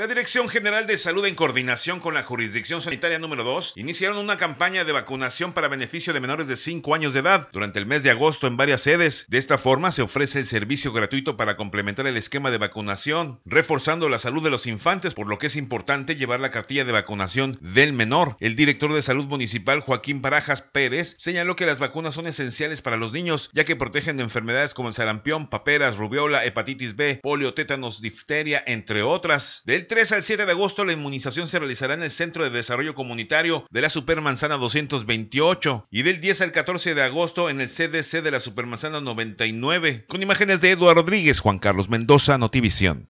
La Dirección General de Salud, en coordinación con la Jurisdicción Sanitaria número 2, iniciaron una campaña de vacunación para beneficio de menores de 5 años de edad durante el mes de agosto en varias sedes. De esta forma, se ofrece el servicio gratuito para complementar el esquema de vacunación, reforzando la salud de los infantes, por lo que es importante llevar la cartilla de vacunación del menor. El director de Salud Municipal, Joaquín Barajas Pérez, señaló que las vacunas son esenciales para los niños, ya que protegen de enfermedades como el sarampión, paperas, rubiola, hepatitis B, polio, tétanos, difteria, entre otras. Del 3 al 7 de agosto la inmunización se realizará en el Centro de Desarrollo Comunitario de la Supermanzana 228 y del 10 al 14 de agosto en el CDC de la Supermanzana 99. Con imágenes de Eduardo Rodríguez, Juan Carlos Mendoza, Notivisión.